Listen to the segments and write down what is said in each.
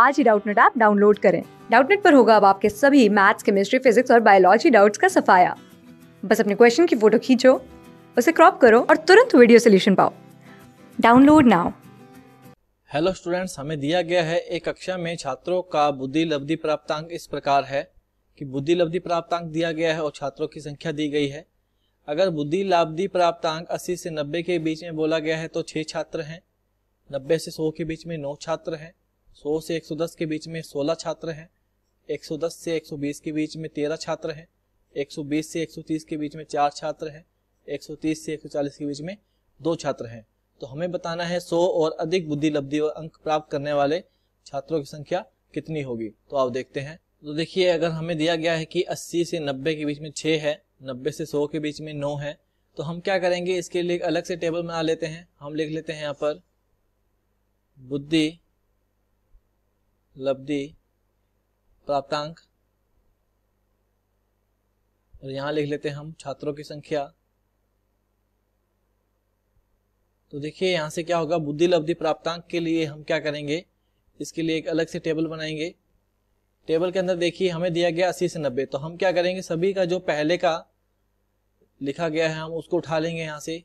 आज ही Doubtnut app download करें डाउटनेट पर होगा अब आपके सभी मैथ्स केमिस्ट्री फिजिक्स और बायोलॉजी डाउट्स का सफाया बस अपने क्वेश्चन की फोटो खींचो उसे क्रॉप करो और तुरंत वीडियो सोल्यूशन पाओ डाउनलोड नाउ हेलो स्टूडेंट्स हमें दिया गया है एक कक्षा में छात्रों का बुद्धि लब्धि प्राप्तांक इस प्रकार है कि बुद्धि लब्धि प्राप्तांक दिया गया है और छात्रों की संख्या दी गई है अगर बुद्धि लाब्धि प्राप्तांक 80 से 90 के बीच में बोला गया है तो 6 छात्र हैं 90 से 100 के बीच में 9 छात्र हैं 100 से 110 के बीच में 16 छात्र हैं 110 से 120 के बीच में 13 छात्र हैं 120 से 130 के बीच में चार छात्र हैं 130 से 140 के बीच में दो छात्र हैं तो हमें बताना है 100 और अधिक बुद्धि लब्धि और अंक प्राप्त करने वाले छात्रों की संख्या कितनी होगी तो आप देखते हैं तो देखिए अगर हमें दिया गया है कि 80 से 90 के बीच में 6 है 90 से 100 के बीच में 9 है तो हम क्या करेंगे इसके लिए अलग से टेबल बना लेते हैं हम लिख लेते हैं यहाँ पर बुद्धि लब्धि प्राप्तांक और यहां लिख लेते हैं हम छात्रों की संख्या तो देखिए यहां से क्या होगा बुद्धि लब्धि प्राप्तांक के लिए हम क्या करेंगे इसके लिए एक अलग से टेबल बनाएंगे टेबल के अंदर देखिए हमें दिया गया अस्सी से नब्बे तो हम क्या करेंगे सभी का जो पहले का लिखा गया है हम उसको उठा लेंगे यहां से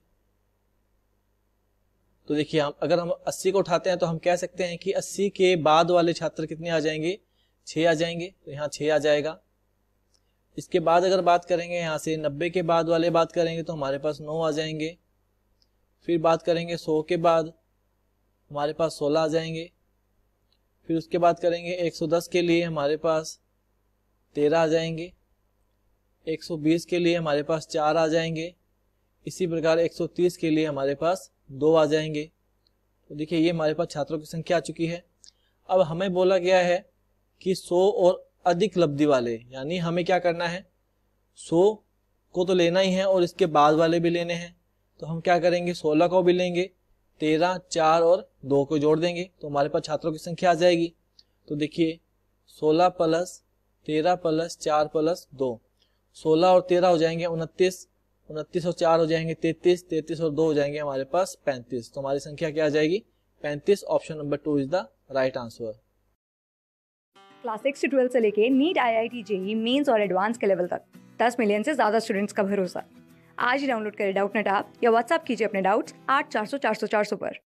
तो देखिए हम अगर हम 80 को उठाते हैं तो हम कह सकते हैं कि 80 के बाद वाले छात्र कितने आ जाएंगे छः आ जाएंगे तो यहाँ छः आ जाएगा इसके बाद अगर बात करेंगे यहाँ से 90 के बाद वाले बात करेंगे तो हमारे पास 9 आ जाएंगे फिर बात करेंगे 100 के बाद हमारे पास 16 आ जाएंगे फिर उसके बाद करेंगे 110 के लिए हमारे पास तेरह आ जाएंगे एक के लिए हमारे पास चार आ जाएंगे इसी प्रकार 130 के लिए हमारे पास दो आ जाएंगे तो देखिए ये हमारे पास छात्रों की संख्या आ चुकी है अब हमें बोला गया है कि 100 और अधिक लब्धि वाले यानी हमें क्या करना है 100 को तो लेना ही है और इसके बाद वाले भी लेने हैं तो हम क्या करेंगे 16 को भी लेंगे तेरह चार और दो को जोड़ देंगे तो हमारे पास छात्रों की संख्या आ जाएगी तो देखिए सोलह प्लस तेरह प्लस चार प्लस दो सोलह और तेरह हो जाएंगे उनतीस उनतीस और चार हो जाएंगे तैतीस तैतीस और दो हो जाएंगे हमारे पास पैंतीस तो हमारी संख्या क्या आ जाएगी पैंतीस option number two is the right answer class six से ट्वेल्थ से लेके NEET I I T JEE mains और एडवांस के लेवल तक दस मिलियन से ज्यादा स्टूडेंट्स का भरोसा आज ही डाउनलोड करें डाउट नेट आप या व्हाट्सअप कीजिए अपने डाउट्स आठ चार सौ चार सौ चार सौ पर